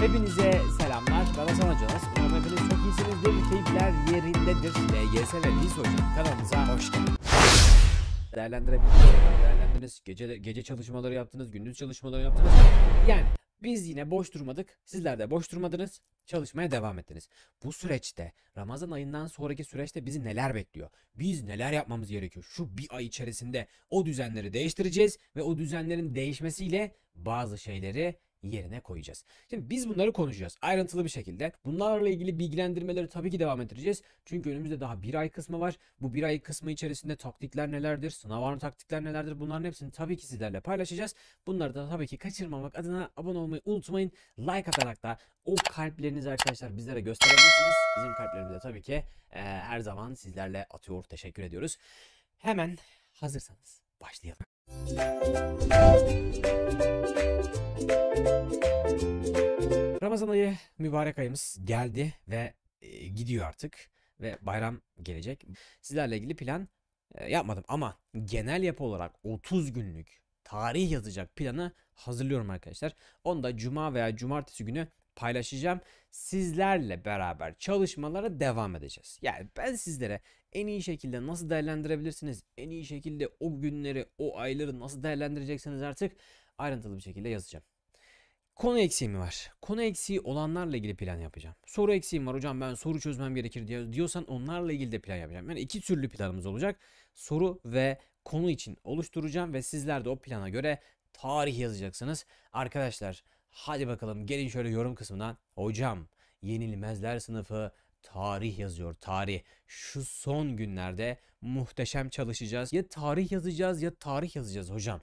Hepinize selamlar. Ben Hasan Hocanız. Umarım hepiniz çok iyisinizdir. Keyifler yerindedir. Ee, LGS ve Liz Hocam kanalımıza hoş geldiniz. Değerlendirebildiniz. Değerlendirdiniz. Gece, gece çalışmaları yaptınız. Gündüz çalışmaları yaptınız. Yani biz yine boş durmadık. Sizler de boş durmadınız. Çalışmaya devam ettiniz. Bu süreçte Ramazan ayından sonraki süreçte bizi neler bekliyor? Biz neler yapmamız gerekiyor? Şu bir ay içerisinde o düzenleri değiştireceğiz ve o düzenlerin değişmesiyle bazı şeyleri yerine koyacağız. Şimdi biz bunları konuşacağız ayrıntılı bir şekilde. Bunlarla ilgili bilgilendirmeleri tabii ki devam ettireceğiz. Çünkü önümüzde daha bir ay kısmı var. Bu bir ay kısmı içerisinde taktikler nelerdir, sınav anı taktikler nelerdir bunların hepsini tabii ki sizlerle paylaşacağız. Bunları da tabii ki kaçırmamak adına abone olmayı unutmayın. Like atarak da o kalplerinizi arkadaşlar bizlere gösterebilirsiniz. Bizim kalplerimize tabii ki e, her zaman sizlerle atıyor. Teşekkür ediyoruz. Hemen hazırsanız başlayalım. Ramazan ayı mübarek ayımız geldi ve e, gidiyor artık ve bayram gelecek. Sizlerle ilgili plan e, yapmadım ama genel yapı olarak 30 günlük tarih yazacak planı hazırlıyorum arkadaşlar. Onu da cuma veya cumartesi günü paylaşacağım. Sizlerle beraber çalışmalara devam edeceğiz. Yani ben sizlere en iyi şekilde nasıl değerlendirebilirsiniz? En iyi şekilde o günleri, o ayları nasıl değerlendireceksiniz artık ayrıntılı bir şekilde yazacağım. Konu eksiği var? Konu eksiği olanlarla ilgili plan yapacağım. Soru eksiğim var hocam ben soru çözmem gerekir diye diyorsan onlarla ilgili de plan yapacağım. Yani iki türlü planımız olacak. Soru ve konu için oluşturacağım ve sizler de o plana göre tarih yazacaksınız. Arkadaşlar hadi bakalım gelin şöyle yorum kısmına, hocam yenilmezler sınıfı tarih yazıyor. Tarih. Şu son günlerde muhteşem çalışacağız. Ya tarih yazacağız ya tarih yazacağız hocam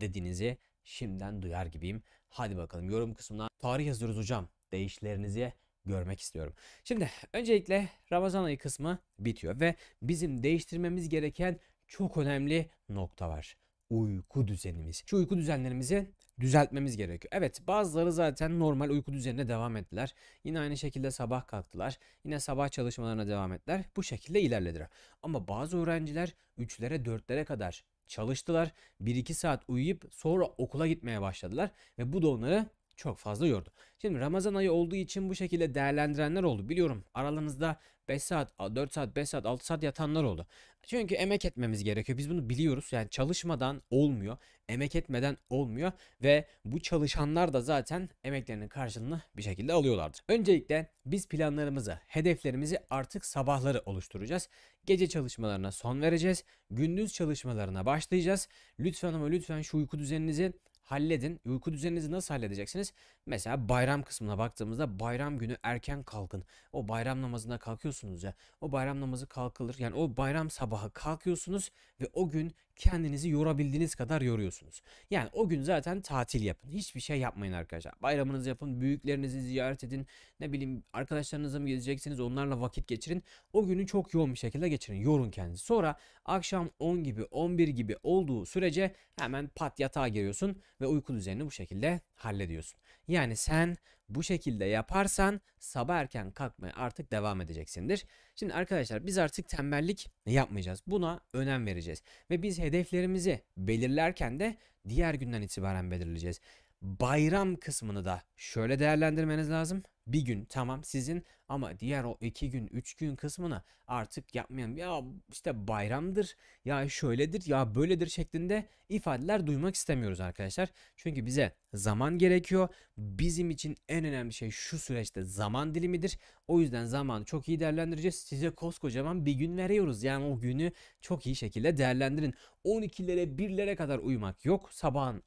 dediğinizi şimdiden duyar gibiyim. Hadi bakalım yorum kısmına tarih yazıyoruz hocam. Değişlerinizi görmek istiyorum. Şimdi öncelikle Ramazan ayı kısmı bitiyor ve bizim değiştirmemiz gereken çok önemli nokta var uyku düzenimiz. Şu uyku düzenlerimizi düzeltmemiz gerekiyor. Evet bazıları zaten normal uyku düzenine devam ettiler. Yine aynı şekilde sabah kalktılar. Yine sabah çalışmalarına devam ettiler. Bu şekilde ilerlediler. Ama bazı öğrenciler 3'lere 4'lere kadar çalıştılar. 1-2 saat uyuyup sonra okula gitmeye başladılar. Ve bu da onları çok fazla yordu. Şimdi Ramazan ayı olduğu için bu şekilde değerlendirenler oldu. Biliyorum aralarınızda 5 saat, 4 saat, 5 saat, 6 saat yatanlar oldu. Çünkü emek etmemiz gerekiyor. Biz bunu biliyoruz. Yani çalışmadan olmuyor. Emek etmeden olmuyor. Ve bu çalışanlar da zaten emeklerinin karşılığını bir şekilde alıyorlardır. Öncelikle biz planlarımızı, hedeflerimizi artık sabahları oluşturacağız. Gece çalışmalarına son vereceğiz. Gündüz çalışmalarına başlayacağız. Lütfen ama lütfen şu uyku düzeninizi halledin. Uyku düzeninizi nasıl halledeceksiniz? Mesela bayram kısmına baktığımızda bayram günü erken kalkın. O bayram namazına kalkıyorsunuz ya. O bayram namazı kalkılır. Yani o bayram sabahı kalkıyorsunuz ve o gün kendinizi yorabildiğiniz kadar yoruyorsunuz. Yani o gün zaten tatil yapın. Hiçbir şey yapmayın arkadaşlar. Bayramınızı yapın, büyüklerinizi ziyaret edin. Ne bileyim arkadaşlarınızla mı gezeceksiniz onlarla vakit geçirin. O günü çok yoğun bir şekilde geçirin. Yorun kendinizi. Sonra akşam 10 gibi 11 gibi olduğu sürece hemen pat yatağa giriyorsun ve uyku düzenini bu şekilde hallediyorsun. Yani sen bu şekilde yaparsan sabah erken kalkmaya artık devam edeceksindir. Şimdi arkadaşlar biz artık tembellik yapmayacağız. Buna önem vereceğiz. Ve biz hedeflerimizi belirlerken de diğer günden itibaren belirleyeceğiz. Bayram kısmını da şöyle değerlendirmeniz lazım bir gün tamam sizin ama diğer o iki gün üç gün kısmına artık yapmayan ya işte bayramdır ya şöyledir ya böyledir şeklinde ifadeler duymak istemiyoruz arkadaşlar. Çünkü bize zaman gerekiyor. Bizim için en önemli şey şu süreçte zaman dilimidir. O yüzden zamanı çok iyi değerlendireceğiz. Size koskocaman bir gün veriyoruz. Yani o günü çok iyi şekilde değerlendirin. 12'lere 1'lere kadar uyumak yok. Sabahın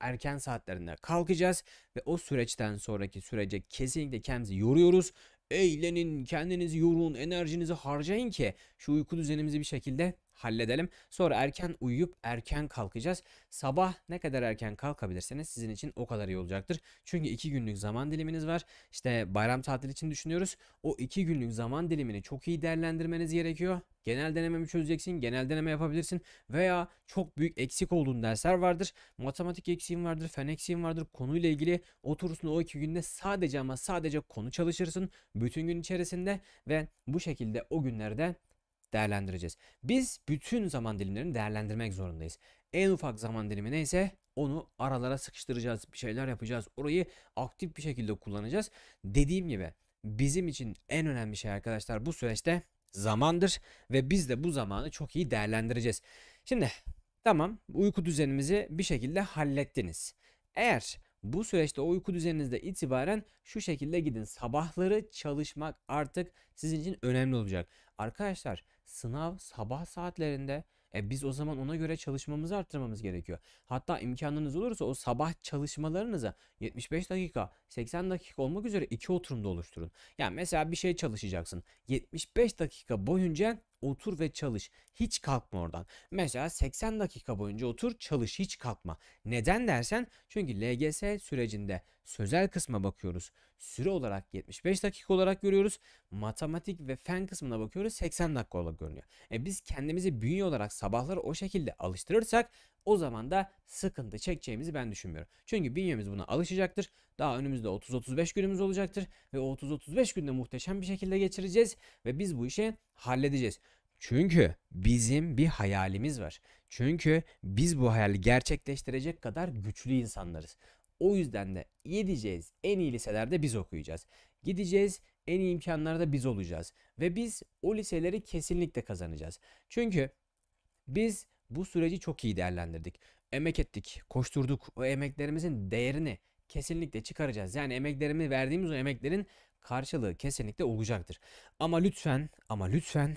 erken saatlerinde kalkacağız ve o süreçten sonraki sürece kesinlikle şekilde yoruyoruz. Eğlenin, kendinizi yorun, enerjinizi harcayın ki şu uyku düzenimizi bir şekilde halledelim. Sonra erken uyuyup erken kalkacağız. Sabah ne kadar erken kalkabilirseniz sizin için o kadar iyi olacaktır. Çünkü 2 günlük zaman diliminiz var. İşte bayram tatili için düşünüyoruz. O 2 günlük zaman dilimini çok iyi değerlendirmeniz gerekiyor. Genel denememi çözeceksin, genel deneme yapabilirsin veya çok büyük eksik olduğun dersler vardır. Matematik eksiğin vardır, fen eksiğin vardır. Konuyla ilgili oturursun o iki günde sadece ama sadece konu çalışırsın bütün gün içerisinde ve bu şekilde o günlerde değerlendireceğiz. Biz bütün zaman dilimlerini değerlendirmek zorundayız. En ufak zaman dilimi neyse onu aralara sıkıştıracağız, bir şeyler yapacağız. Orayı aktif bir şekilde kullanacağız. Dediğim gibi bizim için en önemli şey arkadaşlar bu süreçte zamandır ve biz de bu zamanı çok iyi değerlendireceğiz. Şimdi tamam uyku düzenimizi bir şekilde hallettiniz. Eğer bu süreçte o uyku düzeninizde itibaren şu şekilde gidin. Sabahları çalışmak artık sizin için önemli olacak. Arkadaşlar sınav sabah saatlerinde e biz o zaman ona göre çalışmamızı arttırmamız gerekiyor. Hatta imkanınız olursa o sabah çalışmalarınızı 75 dakika, 80 dakika olmak üzere iki oturumda oluşturun. Yani mesela bir şey çalışacaksın. 75 dakika boyunca otur ve çalış. Hiç kalkma oradan. Mesela 80 dakika boyunca otur çalış hiç kalkma. Neden dersen çünkü LGS sürecinde sözel kısma bakıyoruz. Süre olarak 75 dakika olarak görüyoruz. Matematik ve fen kısmına bakıyoruz 80 dakika olarak görünüyor. E biz kendimizi bünye olarak sabahları o şekilde alıştırırsak o zaman da sıkıntı çekeceğimizi ben düşünmüyorum. Çünkü bünyemiz buna alışacaktır. Daha önümüzde 30-35 günümüz olacaktır ve o 30-35 günde muhteşem bir şekilde geçireceğiz ve biz bu işi halledeceğiz. Çünkü bizim bir hayalimiz var. Çünkü biz bu hayali gerçekleştirecek kadar güçlü insanlarız. O yüzden de gideceğiz en iyi liselerde biz okuyacağız. Gideceğiz en iyi imkanlarda biz olacağız. Ve biz o liseleri kesinlikle kazanacağız. Çünkü biz bu süreci çok iyi değerlendirdik. Emek ettik, koşturduk. O emeklerimizin değerini kesinlikle çıkaracağız. Yani emeklerimi verdiğimiz o emeklerin karşılığı kesinlikle olacaktır. Ama lütfen ama lütfen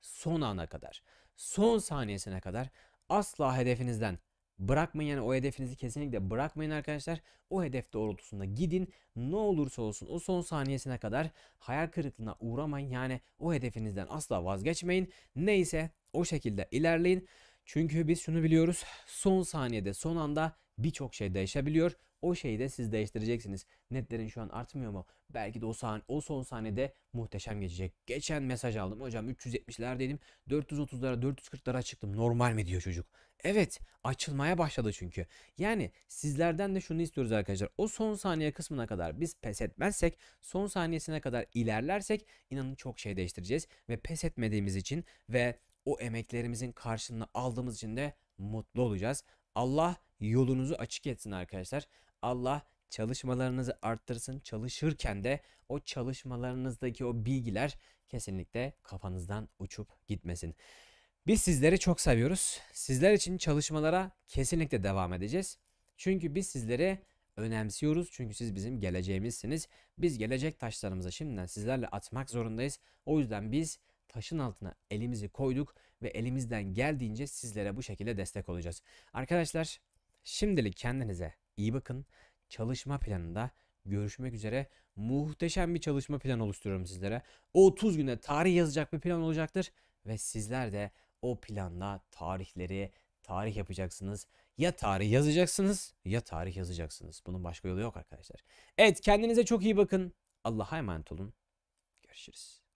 son ana kadar, son saniyesine kadar asla hedefinizden bırakmayın. Yani o hedefinizi kesinlikle bırakmayın arkadaşlar. O hedef doğrultusunda gidin. Ne olursa olsun o son saniyesine kadar hayal kırıklığına uğramayın. Yani o hedefinizden asla vazgeçmeyin. Neyse o şekilde ilerleyin. Çünkü biz şunu biliyoruz. Son saniyede, son anda birçok şey değişebiliyor. O şeyi de siz değiştireceksiniz. Netlerin şu an artmıyor mu? Belki de o sahne, o son saniyede muhteşem geçecek. Geçen mesaj aldım. Hocam 370'lerdeydim. 430'lara, 440'lara çıktım. Normal mi diyor çocuk. Evet, açılmaya başladı çünkü. Yani sizlerden de şunu istiyoruz arkadaşlar. O son saniye kısmına kadar biz pes etmezsek, son saniyesine kadar ilerlersek inanın çok şey değiştireceğiz ve pes etmediğimiz için ve o emeklerimizin karşılığını aldığımız için de mutlu olacağız. Allah yolunuzu açık etsin arkadaşlar. Allah çalışmalarınızı arttırsın. Çalışırken de o çalışmalarınızdaki o bilgiler kesinlikle kafanızdan uçup gitmesin. Biz sizleri çok seviyoruz. Sizler için çalışmalara kesinlikle devam edeceğiz. Çünkü biz sizleri önemsiyoruz. Çünkü siz bizim geleceğimizsiniz. Biz gelecek taşlarımızı şimdiden sizlerle atmak zorundayız. O yüzden biz taşın altına elimizi koyduk ve elimizden geldiğince sizlere bu şekilde destek olacağız. Arkadaşlar şimdilik kendinize iyi bakın. Çalışma planında görüşmek üzere. Muhteşem bir çalışma planı oluşturuyorum sizlere. O 30 güne tarih yazacak bir plan olacaktır ve sizler de o planla tarihleri tarih yapacaksınız. Ya tarih yazacaksınız ya tarih yazacaksınız. Bunun başka yolu yok arkadaşlar. Evet kendinize çok iyi bakın. Allah'a emanet olun. Görüşürüz.